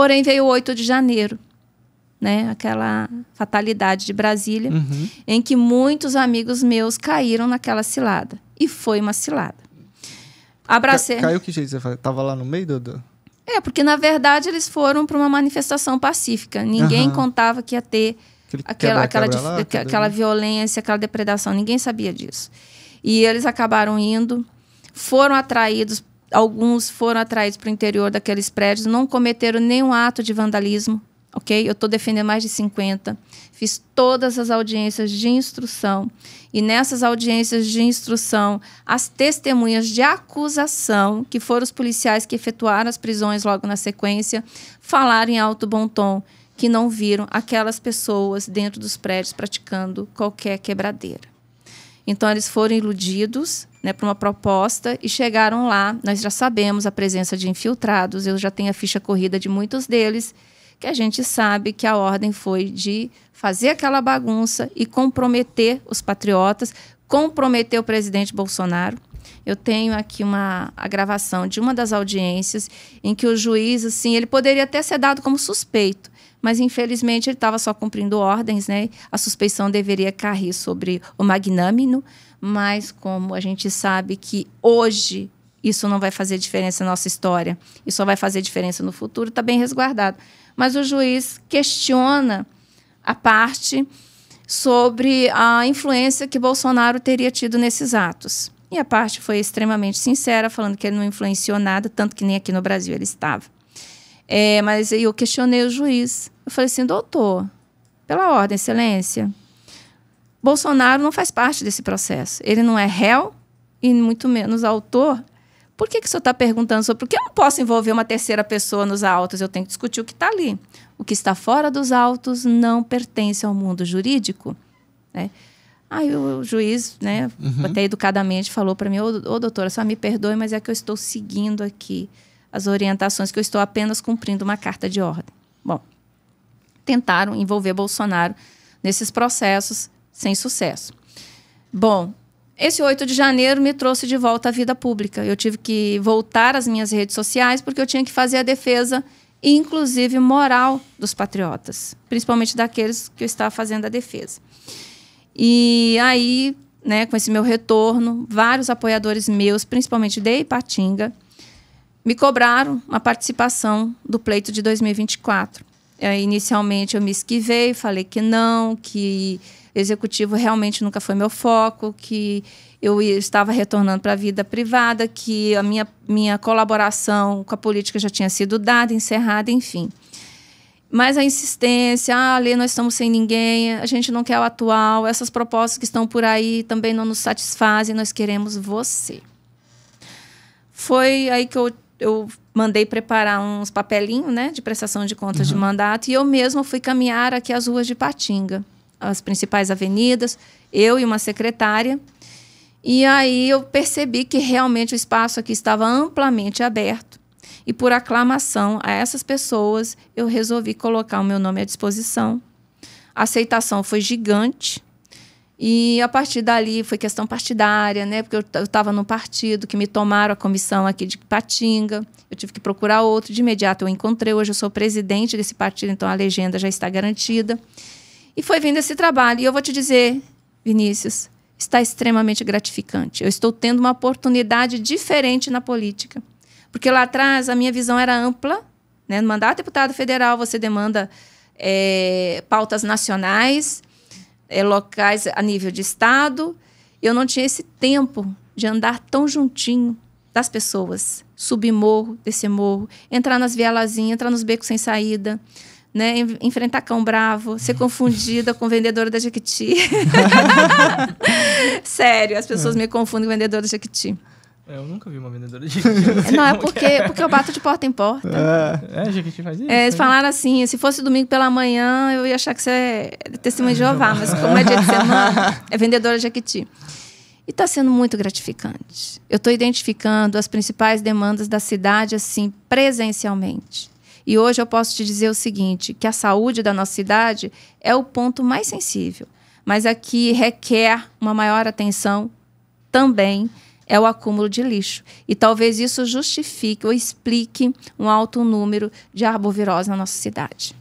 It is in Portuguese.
Porém, veio o 8 de janeiro, né? Aquela fatalidade de Brasília, uhum. em que muitos amigos meus caíram naquela cilada. E foi uma cilada. Abracei. Ca caiu que jeito você estava lá no meio do. É, porque na verdade eles foram para uma manifestação pacífica. Ninguém uhum. contava que ia ter aquela, aquela, lá, aquela, aquela violência, aquela depredação. Ninguém sabia disso. E eles acabaram indo, foram atraídos alguns foram atraídos para o interior daqueles prédios, não cometeram nenhum ato de vandalismo, ok? Eu estou defendendo mais de 50. Fiz todas as audiências de instrução. E nessas audiências de instrução, as testemunhas de acusação, que foram os policiais que efetuaram as prisões logo na sequência, falaram em alto bom tom que não viram aquelas pessoas dentro dos prédios praticando qualquer quebradeira. Então eles foram iludidos né, para uma proposta e chegaram lá. Nós já sabemos a presença de infiltrados, eu já tenho a ficha corrida de muitos deles, que a gente sabe que a ordem foi de fazer aquela bagunça e comprometer os patriotas, comprometer o presidente Bolsonaro. Eu tenho aqui uma a gravação de uma das audiências em que o juiz, assim, ele poderia até ser dado como suspeito, mas infelizmente ele estava só cumprindo ordens, né? A suspeição deveria cair sobre o magnâmino, mas como a gente sabe que hoje isso não vai fazer diferença na nossa história e só vai fazer diferença no futuro, está bem resguardado. Mas o juiz questiona a parte sobre a influência que Bolsonaro teria tido nesses atos. E a parte foi extremamente sincera, falando que ele não influenciou nada, tanto que nem aqui no Brasil ele estava. É, mas eu questionei o juiz. Eu falei assim, doutor, pela ordem, excelência, Bolsonaro não faz parte desse processo. Ele não é réu e muito menos autor. Por que, que o senhor está perguntando sobre? que eu não posso envolver uma terceira pessoa nos autos, eu tenho que discutir o que está ali. O que está fora dos autos não pertence ao mundo jurídico. Né? Aí o juiz, né, uhum. até educadamente, falou para mim: Ô doutora, só me perdoe, mas é que eu estou seguindo aqui as orientações que eu estou apenas cumprindo uma carta de ordem. Bom, tentaram envolver Bolsonaro nesses processos sem sucesso. Bom, esse 8 de janeiro me trouxe de volta à vida pública. Eu tive que voltar às minhas redes sociais porque eu tinha que fazer a defesa, inclusive moral, dos patriotas, principalmente daqueles que eu estava fazendo a defesa. E aí, né, com esse meu retorno, vários apoiadores meus, principalmente de Ipatinga, me cobraram uma participação do pleito de 2024. É, inicialmente eu me esquivei, falei que não, que executivo realmente nunca foi meu foco, que eu estava retornando para a vida privada, que a minha, minha colaboração com a política já tinha sido dada, encerrada, enfim. Mas a insistência, ah, Lê, nós estamos sem ninguém, a gente não quer o atual, essas propostas que estão por aí também não nos satisfazem, nós queremos você. Foi aí que eu eu mandei preparar uns papelinhos, né, de prestação de contas uhum. de mandato e eu mesma fui caminhar aqui as ruas de Patinga, as principais avenidas, eu e uma secretária. E aí eu percebi que realmente o espaço aqui estava amplamente aberto. E por aclamação a essas pessoas, eu resolvi colocar o meu nome à disposição. A aceitação foi gigante. E a partir dali foi questão partidária, né? Porque eu estava num partido que me tomaram a comissão aqui de Patinga. Eu tive que procurar outro. De imediato eu encontrei. Hoje eu sou presidente desse partido, então a legenda já está garantida. E foi vindo esse trabalho. E eu vou te dizer, Vinícius, está extremamente gratificante. Eu estou tendo uma oportunidade diferente na política. Porque lá atrás a minha visão era ampla. Né? No mandato de deputado federal, você demanda é, pautas nacionais é, locais a nível de estado. Eu não tinha esse tempo de andar tão juntinho das pessoas, subir morro, descer morro, entrar nas vielazinhas, entrar nos becos sem saída, né? enfrentar cão bravo, ser confundida com vendedora da Jequiti. Sério, as pessoas é. me confundem com vendedora da Jequiti. É, eu nunca vi uma vendedora de Não, é porque, é. porque eu bato de porta em porta. É, é a gente faz isso. É, eles né? falaram assim, se fosse domingo pela manhã, eu ia achar que você é testemunha de é, Jeová, mas como é dia de semana, é vendedora de Jequiti. E está sendo muito gratificante. Eu estou identificando as principais demandas da cidade, assim, presencialmente. E hoje eu posso te dizer o seguinte, que a saúde da nossa cidade é o ponto mais sensível. Mas aqui requer uma maior atenção também é o acúmulo de lixo. E talvez isso justifique ou explique um alto número de arbovirose na nossa cidade.